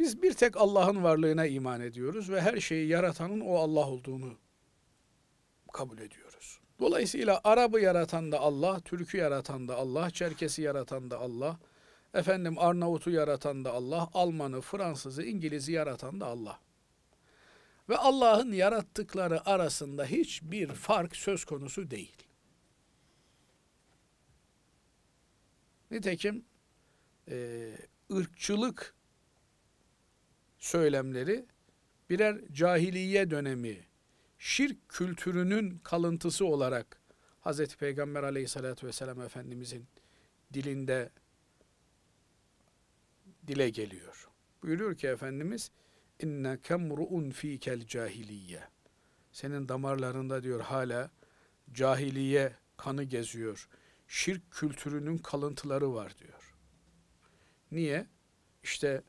Biz bir tek Allah'ın varlığına iman ediyoruz ve her şeyi yaratanın o Allah olduğunu kabul ediyoruz. Dolayısıyla Arabı yaratan da Allah, Türk'ü yaratan da Allah, Çerkes'i yaratan da Allah, efendim Arnavut'u yaratan da Allah, Alman'ı, Fransız'ı, İngiliz'i yaratan da Allah. Ve Allah'ın yarattıkları arasında hiçbir fark söz konusu değil. Nitekim e, ırkçılık söylemleri birer cahiliye dönemi, şirk kültürünün kalıntısı olarak Hz. Peygamber aleyhissalatü vesselam Efendimizin dilinde dile geliyor. Buyuruyor ki Efendimiz, inne kemru'un fikel cahiliye. Senin damarlarında diyor hala cahiliye kanı geziyor. Şirk kültürünün kalıntıları var diyor. Niye? İşte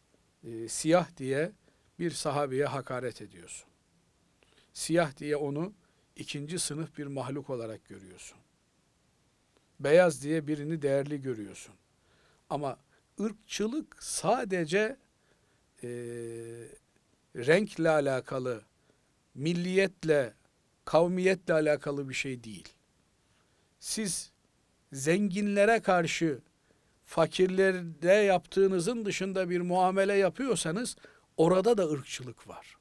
e, siyah diye bir sahabeye hakaret ediyorsun. Siyah diye onu ikinci sınıf bir mahluk olarak görüyorsun. Beyaz diye birini değerli görüyorsun. Ama ırkçılık sadece e, renkle alakalı, milliyetle, kavmiyetle alakalı bir şey değil. Siz zenginlere karşı fakirlerde yaptığınızın dışında bir muamele yapıyorsanız orada da ırkçılık var.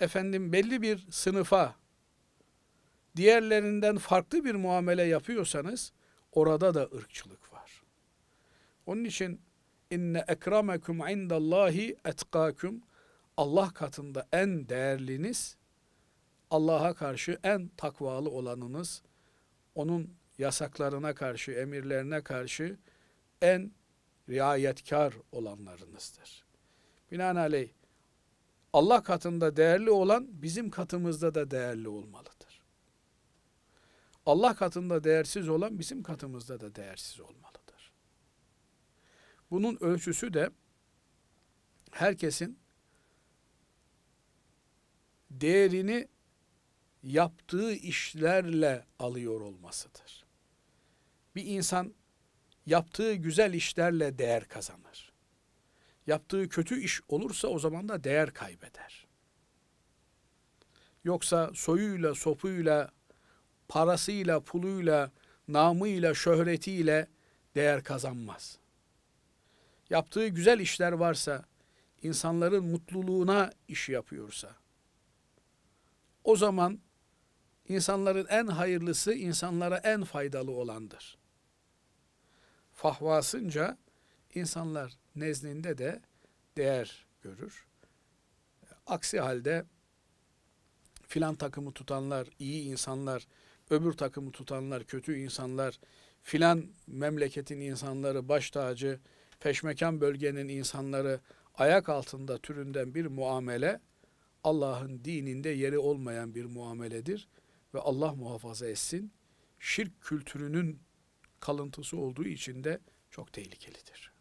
Efendim belli bir sınıfa diğerlerinden farklı bir muamele yapıyorsanız orada da ırkçılık var. Onun için inne ekremekum indallahi etkaküm Allah katında en değerliniz Allah'a karşı en takvalı olanınız onun yasaklarına karşı, emirlerine karşı en riayetkar olanlarınızdır. Binaenaleyh Allah katında değerli olan bizim katımızda da değerli olmalıdır. Allah katında değersiz olan bizim katımızda da değersiz olmalıdır. Bunun ölçüsü de herkesin değerini yaptığı işlerle alıyor olmasıdır. Bir insan yaptığı güzel işlerle değer kazanır. Yaptığı kötü iş olursa o zaman da değer kaybeder. Yoksa soyuyla, sopuyla, parasıyla, puluyla, namıyla, şöhretiyle değer kazanmaz. Yaptığı güzel işler varsa, insanların mutluluğuna iş yapıyorsa, o zaman insanların en hayırlısı insanlara en faydalı olandır fahvasınca insanlar nezdinde de değer görür. Aksi halde filan takımı tutanlar iyi insanlar, öbür takımı tutanlar kötü insanlar, filan memleketin insanları baş tacı, peşmekan bölgenin insanları ayak altında türünden bir muamele Allah'ın dininde yeri olmayan bir muameledir ve Allah muhafaza etsin. Şirk kültürünün kalıntısı olduğu için de çok tehlikelidir.